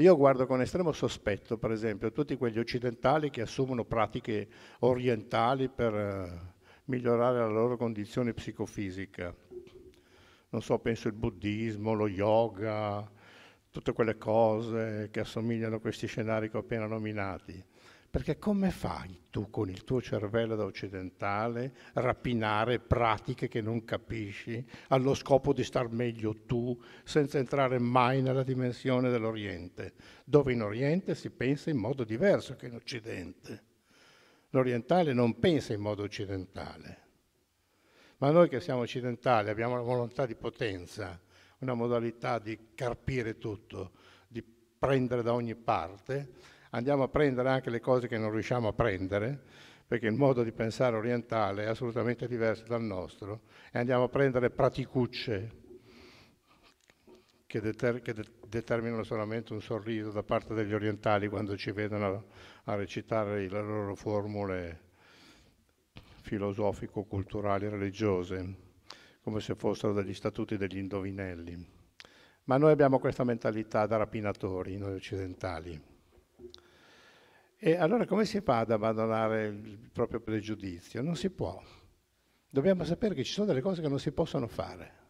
Io guardo con estremo sospetto, per esempio, tutti quegli occidentali che assumono pratiche orientali per eh, migliorare la loro condizione psicofisica. Non so, penso il buddismo, lo yoga, tutte quelle cose che assomigliano a questi scenari che ho appena nominati. Perché come fai tu con il tuo cervello da occidentale rapinare pratiche che non capisci allo scopo di star meglio tu senza entrare mai nella dimensione dell'Oriente, dove in Oriente si pensa in modo diverso che in Occidente. L'orientale non pensa in modo occidentale, ma noi che siamo occidentali abbiamo la volontà di potenza, una modalità di carpire tutto, di prendere da ogni parte andiamo a prendere anche le cose che non riusciamo a prendere, perché il modo di pensare orientale è assolutamente diverso dal nostro, e andiamo a prendere praticucce che, deter che de determinano solamente un sorriso da parte degli orientali quando ci vedono a, a recitare le loro formule filosofico-culturali religiose, come se fossero degli statuti degli indovinelli. Ma noi abbiamo questa mentalità da rapinatori, noi occidentali e allora come si fa ad abbandonare il proprio pregiudizio? Non si può. Dobbiamo sapere che ci sono delle cose che non si possono fare.